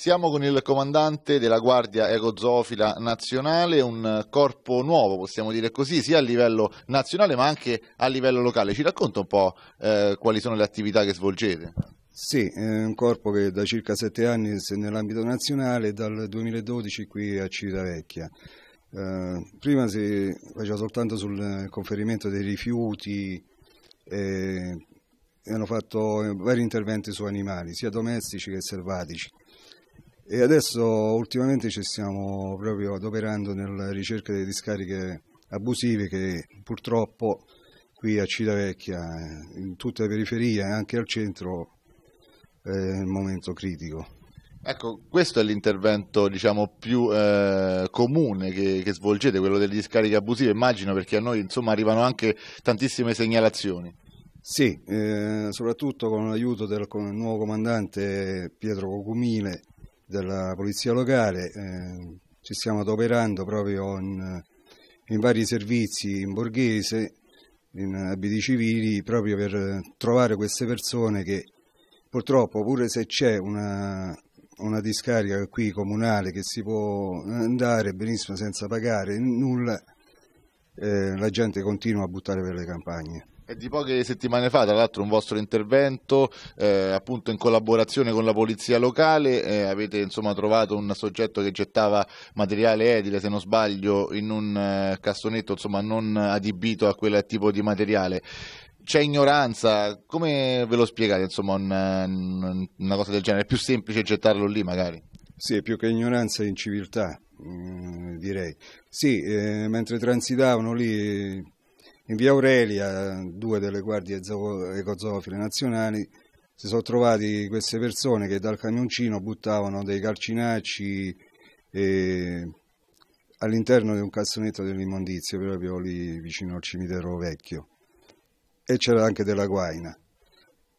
Siamo con il comandante della Guardia Ecozofila Nazionale, un corpo nuovo, possiamo dire così, sia a livello nazionale ma anche a livello locale. Ci racconta un po' eh, quali sono le attività che svolgete? Sì, è un corpo che da circa sette anni è nell'ambito nazionale, dal 2012 qui a Civitavecchia. Eh, prima si faceva soltanto sul conferimento dei rifiuti, eh, hanno fatto vari interventi su animali, sia domestici che selvatici. E adesso ultimamente ci stiamo proprio adoperando nella ricerca delle discariche abusive che purtroppo qui a Civitavecchia, eh, in tutta la periferia e anche al centro, è un momento critico. Ecco, questo è l'intervento diciamo, più eh, comune che, che, svolgete, quello delle discariche abusive, immagino, perché a noi insomma, arrivano anche tantissime segnalazioni. Sì, eh, soprattutto con l'aiuto del, del nuovo comandante Pietro Cocumile, della polizia locale, eh, ci stiamo adoperando proprio in, in, vari servizi in borghese, in abiti civili, proprio per trovare queste persone che purtroppo pure se c'è una, una discarica qui comunale che si può andare benissimo senza pagare nulla, eh, la gente continua a buttare per le campagne. È di poche settimane fa, tra l'altro, un vostro intervento, eh, appunto in collaborazione con la polizia locale, eh, avete insomma trovato un soggetto che gettava materiale edile, se non sbaglio, in un eh, cassonetto insomma non adibito a quel tipo di materiale. C'è ignoranza, come ve lo spiegate insomma un, una cosa del genere? È più semplice gettarlo lì magari? Sì, è più che ignoranza è inciviltà, mh, mm, direi. Sì, eh, mentre transitavano lì in via Aurelia, due delle guardie ecozofile nazionali si sono trovati queste persone che dal camioncino buttavano dei calcinacci eh, all'interno di un cassonetto dell'immondizia, proprio lì vicino al cimitero vecchio. E c'era anche della guaina.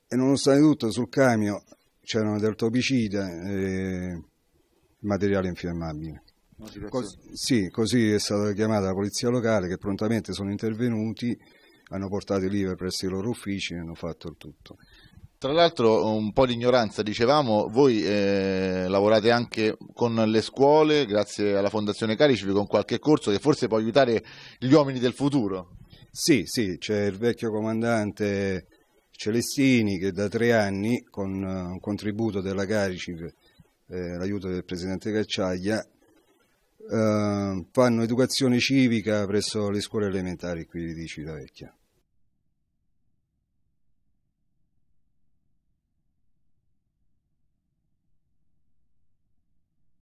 E nonostante tutto sul camion c'erano del topicida e materiale infiammabile. Cos sì, così è stata chiamata la polizia locale che prontamente sono intervenuti, hanno portato i leader presso i loro uffici e hanno fatto il tutto. Tra l'altro un po' di ignoranza, dicevamo, voi eh, lavorate anche con le scuole, grazie alla Fondazione Caricipi, con qualche corso che forse può aiutare gli uomini del futuro. Sì, sì, c'è il vecchio comandante Celestini che da tre anni, con eh, un contributo della Caricip, eh, l'aiuto del presidente Cacciaglia, Ehm, fanno educazione civica presso le scuole elementari qui di Civitavecchia.